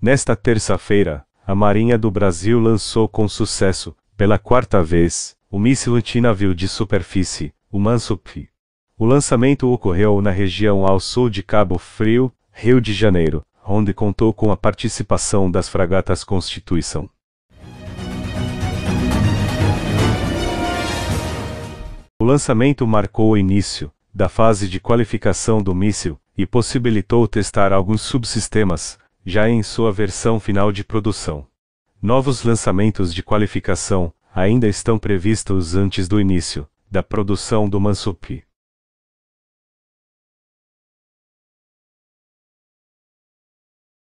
Nesta terça-feira, a Marinha do Brasil lançou com sucesso, pela quarta vez, o míssil antinavio de superfície, o Mansup. O lançamento ocorreu na região ao sul de Cabo Frio, Rio de Janeiro, onde contou com a participação das fragatas Constituição. O lançamento marcou o início da fase de qualificação do míssil e possibilitou testar alguns subsistemas, já em sua versão final de produção. Novos lançamentos de qualificação ainda estão previstos antes do início da produção do Mansupi.